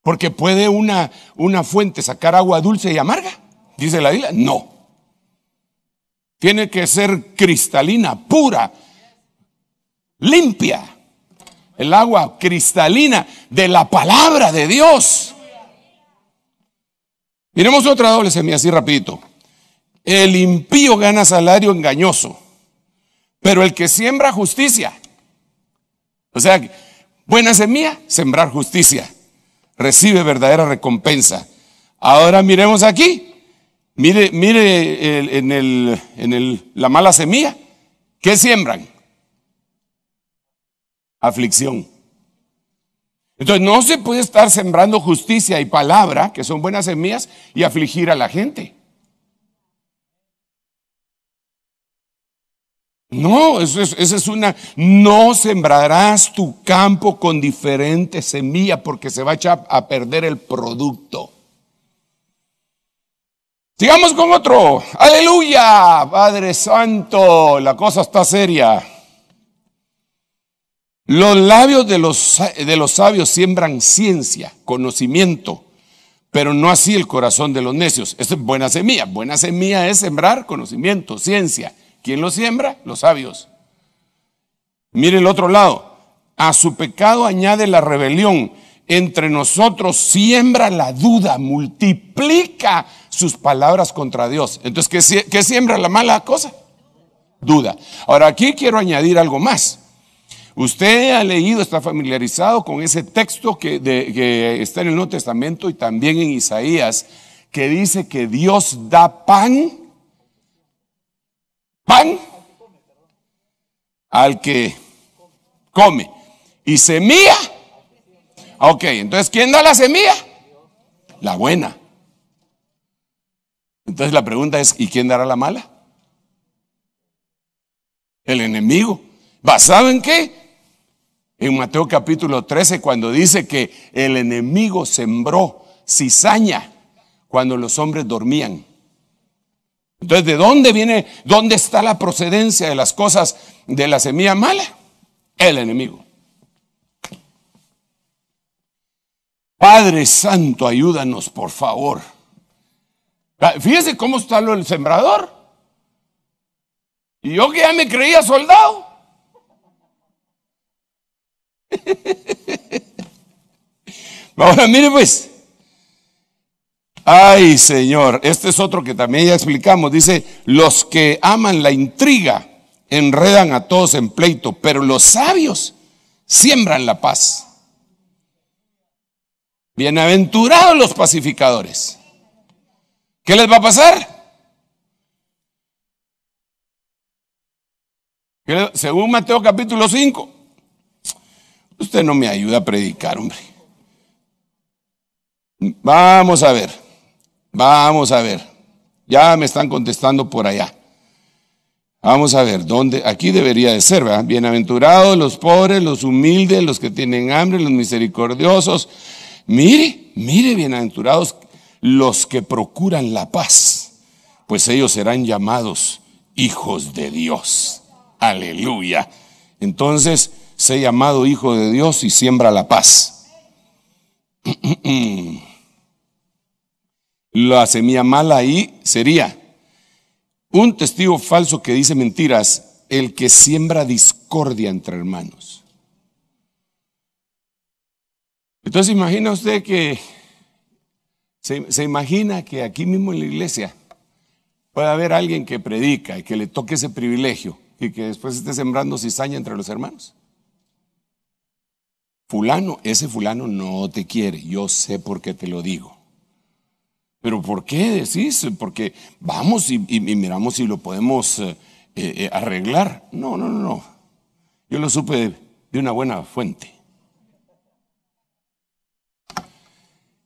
Porque puede una, una fuente sacar agua dulce y amarga, dice la Biblia. No. Tiene que ser cristalina, pura, limpia. El agua cristalina de la palabra de Dios. Miremos otra doble semilla así rapidito. El impío gana salario engañoso, pero el que siembra justicia. O sea, buena semilla, sembrar justicia. Recibe verdadera recompensa. Ahora miremos aquí. Mire, mire en, el, en el, la mala semilla. ¿Qué siembran? Aflicción. Entonces no se puede estar sembrando justicia y palabra, que son buenas semillas, y afligir a la gente. No, eso es, una, no sembrarás tu campo con diferente semilla porque se va a echar a perder el producto. Sigamos con otro. Aleluya, Padre Santo, la cosa está seria. Los labios de los, de los sabios siembran ciencia, conocimiento, pero no así el corazón de los necios. es buena semilla. Buena semilla es sembrar conocimiento, ciencia. ¿Quién lo siembra? Los sabios. Mire el otro lado. A su pecado añade la rebelión. Entre nosotros siembra la duda, multiplica sus palabras contra Dios. Entonces, ¿qué, siembra la mala cosa? Duda. Ahora, aquí quiero añadir algo más. Usted ha leído, está familiarizado con ese texto que, que, está en el Nuevo Testamento y también en Isaías, que dice que Dios da pan pan al que come. Y semilla. Ok, entonces, ¿quién da la semilla? La buena. Entonces la pregunta es, ¿y quién dará la mala? El enemigo. ¿Basado en qué? En Mateo capítulo 13, cuando dice que el enemigo sembró cizaña cuando los hombres dormían. Entonces, ¿de dónde viene, dónde está la procedencia de las cosas de la semilla mala? El enemigo. Padre Santo, ayúdanos, por favor. Ah, fíjese cómo está el sembrador. Y yo que ya me creía soldado. Ahora mire pues, Ay, Señor, este es otro que también ya explicamos. Dice, los que aman la intriga enredan a todos en pleito, pero los sabios siembran la paz. Bienaventurados los pacificadores. ¿Qué les va a pasar? Según Mateo capítulo 5, usted no me ayuda a predicar, hombre. Vamos a ver. Vamos a ver. Ya me están contestando por allá. Vamos a ver, ¿dónde? Aquí debería de ser, ¿verdad? Bienaventurados los pobres, los humildes, los que tienen hambre, los misericordiosos. Mire, mire, bienaventurados los que procuran la paz, pues ellos serán llamados hijos de Dios. Aleluya. Entonces, sé llamado hijo de Dios y siembra la paz. La semilla mala ahí sería un testigo falso que dice mentiras, el que siembra discordia entre hermanos. Entonces imagina usted que, se, se imagina que aquí mismo en la iglesia puede haber alguien que predica y que le toque ese privilegio y que después esté sembrando cizaña entre los hermanos. Fulano, ese fulano no te quiere, yo sé por qué te lo digo. Pero ¿por qué decís? Porque vamos y, miramos si lo podemos eh, eh, eh, arreglar. No, no, no, no. Yo lo supe de una buena fuente.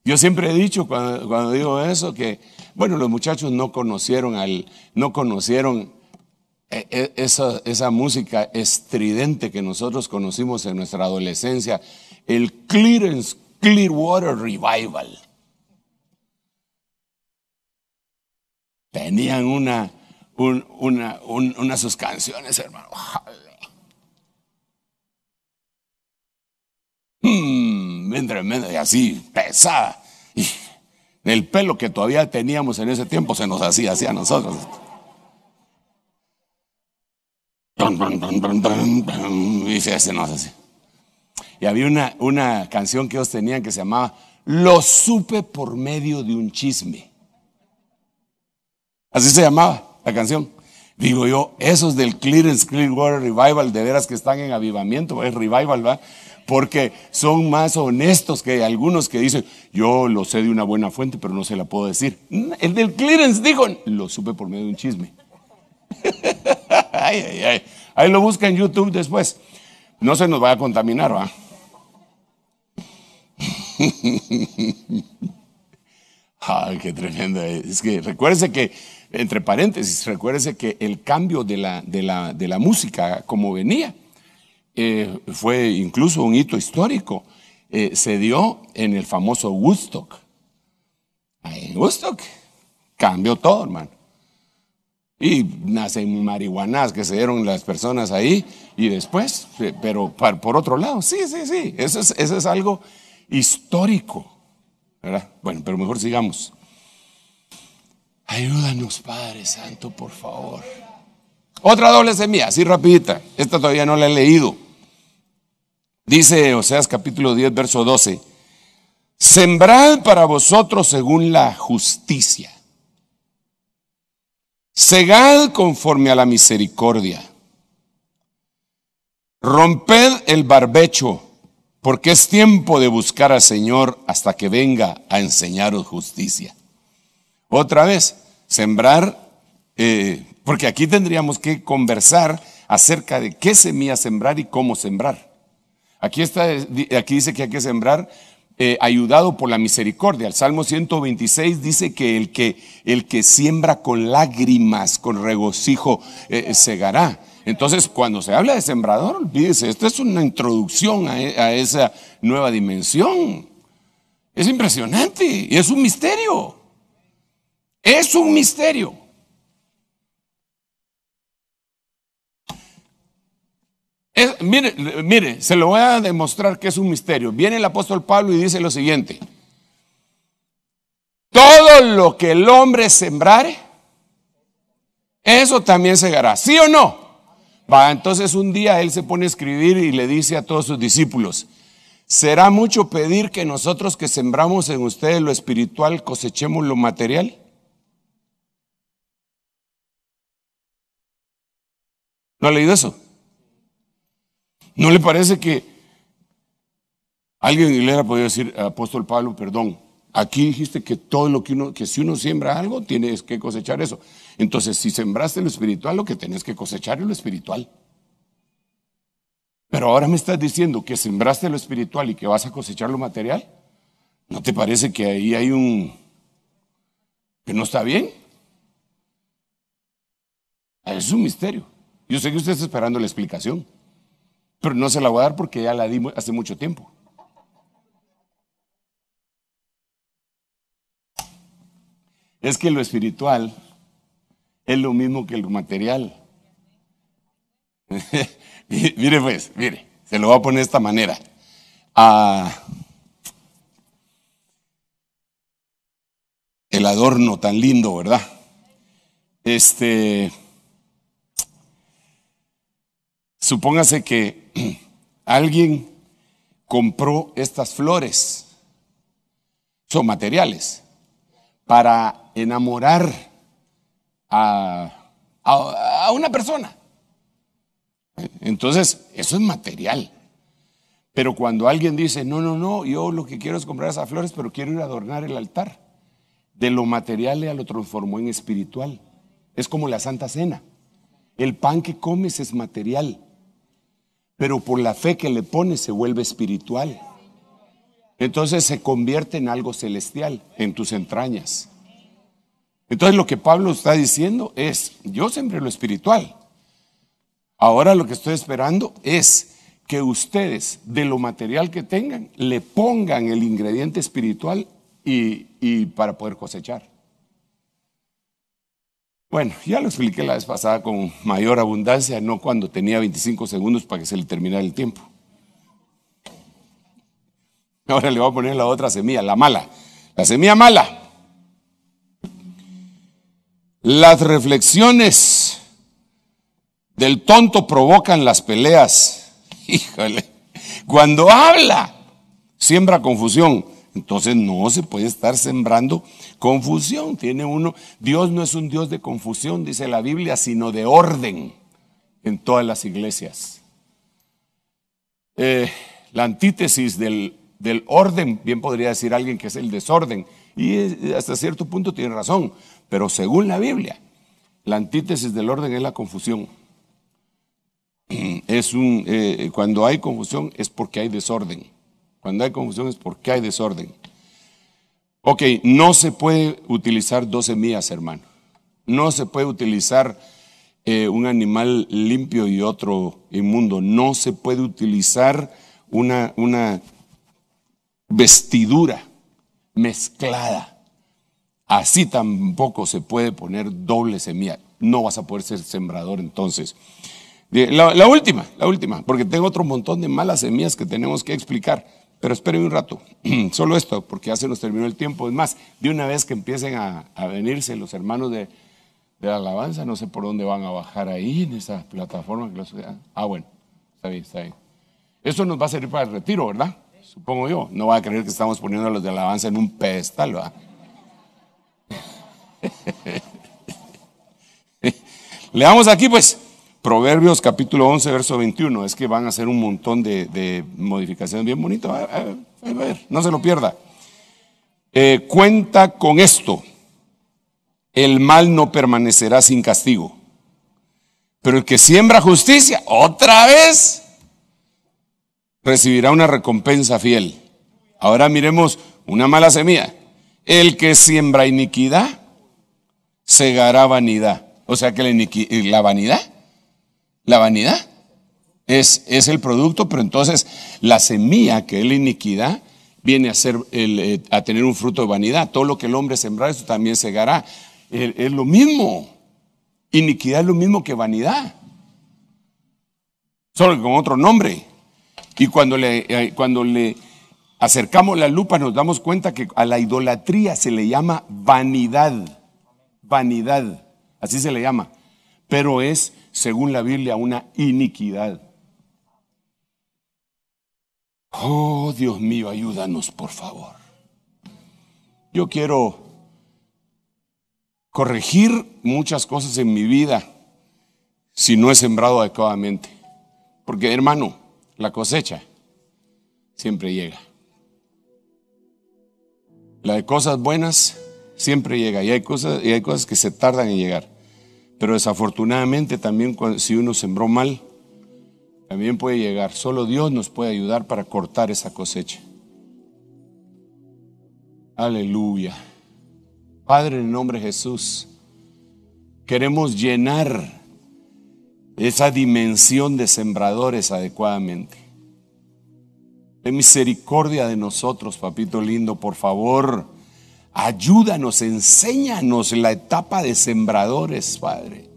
Yo siempre he dicho cuando, digo eso que, bueno, los muchachos no conocieron al, no conocieron esa, música estridente que nosotros conocimos en nuestra adolescencia, el Clearance Clearwater Revival. Tenían una, una, de sus canciones, hermano. Mmm, bien tremenda y así, pesada. Y el pelo que todavía teníamos en ese tiempo se nos hacía así a nosotros. Y se Y había una, una canción que ellos tenían que se llamaba Lo supe por medio de un chisme. Así se llamaba la canción. Digo yo, esos del Clearance Clearwater Revival, de veras que están en avivamiento, es revival, ¿va? Porque son más honestos que algunos que dicen, yo lo sé de una buena fuente, pero no se la puedo decir. El del Clearance dijo, lo supe por medio de un chisme. Ahí lo busca en YouTube después. No se nos va a contaminar, ¿va? Ay, qué tremendo. Es que recuérdense que entre paréntesis, recuérdese que el cambio de la, de la, música como venía eh, fue incluso un hito histórico. Eh, se dio en el famoso Woodstock. Ahí en Woodstock cambió todo, hermano. Y nacen marihuanas que se dieron las personas ahí y después, eh, pero por otro lado, sí, sí, sí, eso es, es algo histórico. Bueno, pero mejor sigamos. Ayúdanos, Padre Santo, por favor. Otra doble semilla, así rapidita. Esta todavía no la he leído. Dice Oseas capítulo 10, verso 12. Sembrad para vosotros según la justicia. Segad conforme a la misericordia. Romped el barbecho, porque es tiempo de buscar al Señor hasta que venga a enseñaros justicia. Otra vez, sembrar, eh, porque aquí tendríamos que conversar acerca de qué semilla sembrar y cómo sembrar. Aquí, está, aquí dice que hay que sembrar eh, ayudado por la misericordia. El Salmo 126 dice que el que, el que siembra con lágrimas, con regocijo, eh, segará. Entonces, cuando se habla de sembrador, olvídese, esto es una introducción a, e, a esa nueva dimensión. Es impresionante y es un misterio. Es un misterio. mire, se lo voy a demostrar que es un misterio. Viene el apóstol Pablo y dice lo siguiente. Todo lo que el hombre sembrar, eso también segará. ¿Sí o no? Va, entonces un día él se pone a escribir y le dice a todos sus discípulos, ¿será mucho pedir que nosotros que sembramos en ustedes lo espiritual cosechemos lo material? ¿No ha leído eso? ¿No le parece que alguien le ha podido decir, apóstol Pablo, perdón, aquí dijiste que todo lo que uno, que si uno siembra algo, tienes que cosechar eso. Entonces, si sembraste lo espiritual, lo que tenés que cosechar es lo espiritual. Pero ahora me estás diciendo que sembraste lo espiritual y que vas a cosechar lo material. ¿No te parece que ahí hay un... que no está bien? Es un misterio. Yo sé que usted está esperando la explicación, pero no se la voy a dar porque ya la di hace mucho tiempo. Es que lo espiritual es lo mismo que lo material. mire pues, mire, se lo voy a poner de esta manera. Ah, el adorno tan lindo, ¿verdad? Este, Supóngase que alguien compró estas flores, son materiales, para enamorar a, una persona. Entonces, eso es material. Pero cuando alguien dice, no, no, no, yo lo que quiero es comprar esas flores, pero quiero ir a adornar el altar, de lo material ya lo transformó en espiritual. Es como la Santa Cena. El pan que comes es material, pero por la fe que le pone se vuelve espiritual. Entonces se convierte en algo celestial, en tus entrañas. Entonces lo que Pablo está diciendo es, yo siempre lo espiritual. Ahora lo que estoy esperando es que ustedes, de lo material que tengan, le pongan el ingrediente espiritual y, y para poder cosechar. Bueno, ya lo expliqué la vez pasada con mayor abundancia, no cuando tenía 25 segundos para que se le terminara el tiempo. Ahora le voy a poner la otra semilla, la mala. La semilla mala. Las reflexiones del tonto provocan las peleas. Híjole. Cuando habla, siembra confusión. Entonces no se puede estar sembrando confusión. Tiene uno, Dios no es un Dios de confusión, dice la Biblia, sino de orden en todas las iglesias. Eh, la antítesis del, orden, bien podría decir alguien que es el desorden, y hasta cierto punto tiene razón, pero según la Biblia, la antítesis del orden es la confusión. Es un, eh, cuando hay confusión es porque hay desorden. Cuando hay confusión es porque hay desorden. Ok, no se puede utilizar dos semillas, hermano. No se puede utilizar eh, un animal limpio y otro inmundo. No se puede utilizar una, vestidura mezclada. Así tampoco se puede poner doble semilla. No vas a poder ser sembrador entonces. la última, la última, porque tengo otro montón de malas semillas que tenemos que explicar. Pero espérenme un rato, solo esto, porque ya se nos terminó el tiempo. Es más, de una vez que empiecen a, venirse los hermanos de, la alabanza, no sé por dónde van a bajar ahí en esa plataforma, que los, Ah, bueno, está bien, está bien. Eso nos va a servir para el retiro, ¿verdad? Supongo yo. No va a creer que estamos poniendo a los de alabanza en un pedestal, ¿verdad? le damos aquí, pues. Proverbios capítulo 11, verso 21. Es que van a hacer un montón de, modificaciones bien bonito ver, no se lo pierda. Eh, cuenta con esto. El mal no permanecerá sin castigo. Pero el que siembra justicia, otra vez, recibirá una recompensa fiel. Ahora miremos una mala semilla. El que siembra iniquidad, segará vanidad. O sea que la vanidad la vanidad es, es el producto, pero entonces la semilla, que es la iniquidad, viene a, ser eh, a tener un fruto de vanidad. Todo lo que el hombre sembrará eso también segará. Es, es lo mismo. Iniquidad es lo mismo que vanidad. Solo que con otro nombre. Y cuando le, eh, cuando le acercamos la lupa nos damos cuenta que a la idolatría se le llama vanidad. Vanidad. Así se le llama. Pero es según la Biblia, una iniquidad. Oh, Dios mío, ayúdanos, por favor. Yo quiero corregir muchas cosas en mi vida si no he sembrado adecuadamente. Porque, hermano, la cosecha siempre llega. La de cosas buenas siempre llega y hay cosas, y hay cosas que se tardan en llegar. Pero desafortunadamente también si uno sembró mal, también puede llegar. Solo Dios nos puede ayudar para cortar esa cosecha. Aleluya. Padre, en el nombre de Jesús, queremos llenar esa dimensión de sembradores adecuadamente. Ten misericordia de nosotros, papito lindo, por favor. Ayúdanos, enséñanos la etapa de sembradores, Padre.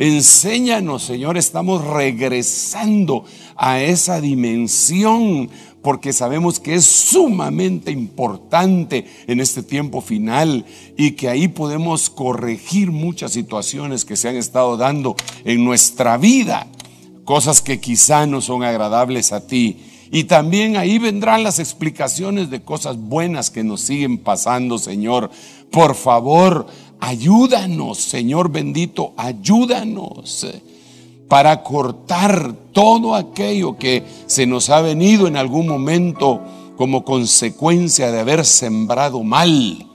Enséñanos, Señor, estamos regresando a esa dimensión porque sabemos que es sumamente importante en este tiempo final y que ahí podemos corregir muchas situaciones que se han estado dando en nuestra vida, cosas que quizá no son agradables a ti y también ahí vendrán las explicaciones de cosas buenas que nos siguen pasando, Señor. Por favor, ayúdanos, Señor bendito, ayúdanos eh, para cortar todo aquello que se nos ha venido en algún momento como consecuencia de haber sembrado mal.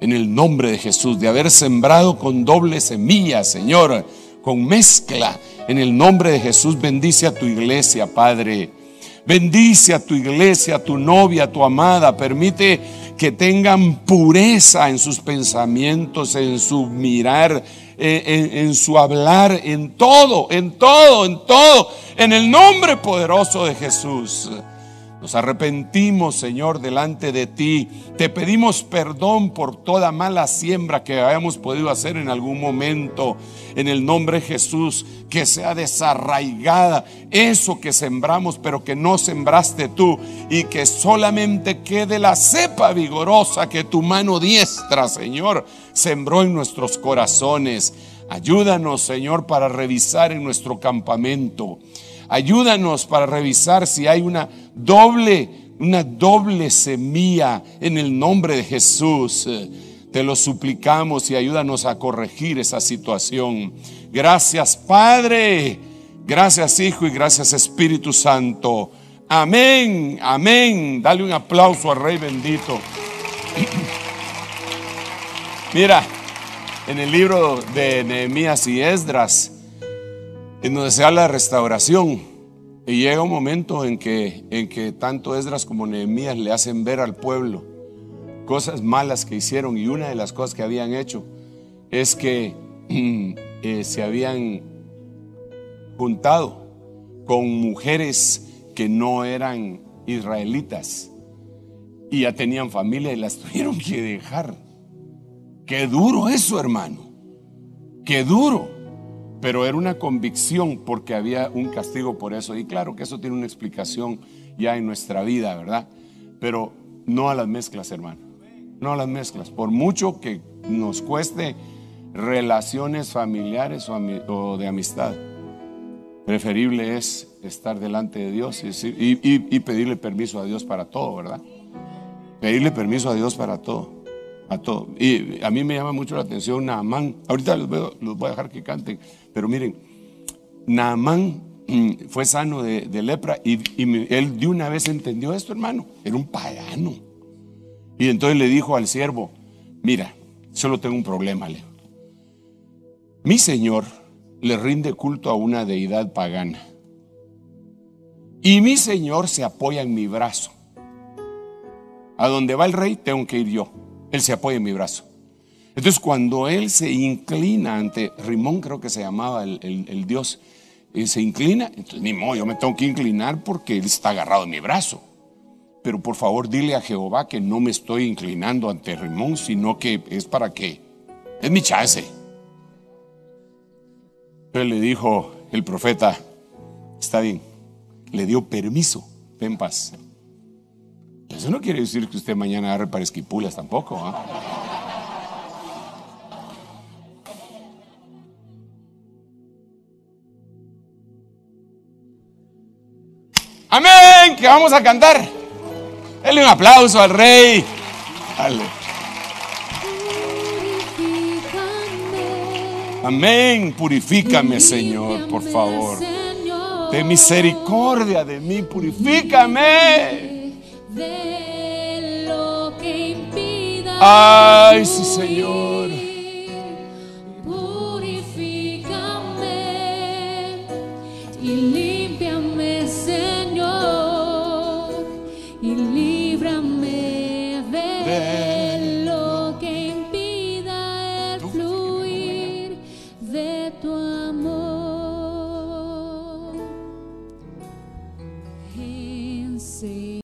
En el nombre de Jesús, de haber sembrado con doble semilla, Señor, con mezcla. En el nombre de Jesús bendice a tu iglesia, Padre. Bendice a tu iglesia, a tu novia, a tu amada. Permite que tengan pureza en sus pensamientos, en su mirar, en, su hablar, en todo, en todo, en todo. En el nombre poderoso de Jesús arrepentimos, Señor, delante de ti. Te pedimos perdón por toda mala siembra que hayamos podido hacer en algún momento. En el nombre de Jesús, que sea desarraigada eso que sembramos, pero que no sembraste tú. Y que solamente quede la cepa vigorosa que tu mano diestra, Señor, sembró en nuestros corazones. Ayúdanos, Señor, para revisar en nuestro campamento Ayúdanos para revisar si hay una doble, una doble semilla en el nombre de Jesús. Eh, te lo suplicamos y ayúdanos a corregir esa situación. Gracias Padre, gracias Hijo y gracias Espíritu Santo. Amén, amén. Dale un aplauso al Rey bendito. Mira, en el libro de Nehemías y Esdras, en donde se habla la restauración. Y llega un momento en que, en que tanto Esdras como Nehemías le hacen ver al pueblo cosas malas que hicieron. Y una de las cosas que habían hecho es que eh, se habían juntado con mujeres que no eran israelitas y ya tenían familia y las tuvieron que dejar. Qué duro eso, hermano. Qué duro. Pero era una convicción porque había un castigo por eso. Y claro que eso tiene una explicación ya en nuestra vida, ¿verdad? Pero no a las mezclas, hermano. No a las mezclas. Por mucho que nos cueste relaciones familiares o, de amistad. Preferible es estar delante de Dios y, pedirle permiso a Dios para todo, ¿verdad? Pedirle permiso a Dios para todo a todo. Y a mí me llama mucho la atención Naamán. Ahorita los, voy a dejar que canten, pero miren, Naamán mm, fue sano de, lepra y, él de una vez entendió esto, hermano. Era un pagano. Y entonces le dijo al siervo, mira, solo tengo un problema, Leo. Mi señor le rinde culto a una deidad pagana. Y mi señor se apoya en mi brazo. A donde va el rey tengo que ir yo. Él se apoya en mi brazo. Entonces cuando él se inclina ante Rimón, creo que se llamaba el, dios, y se inclina, entonces ni modo, yo me tengo que inclinar porque él está agarrado en mi brazo. Pero por favor dile a Jehová que no me estoy inclinando ante Rimón, sino que es para que es mi chance. Entonces le dijo el profeta, está bien, le dio permiso, ven paz. Pues eso no quiere decir que usted mañana agarre para esquipulas tampoco. ¿ah? Amén, que vamos a cantar. Denle un aplauso al rey. Dale. Amén, purifícame Señor, por favor. De misericordia de mí, purifícame de lo que impida. Ay, sí, Señor.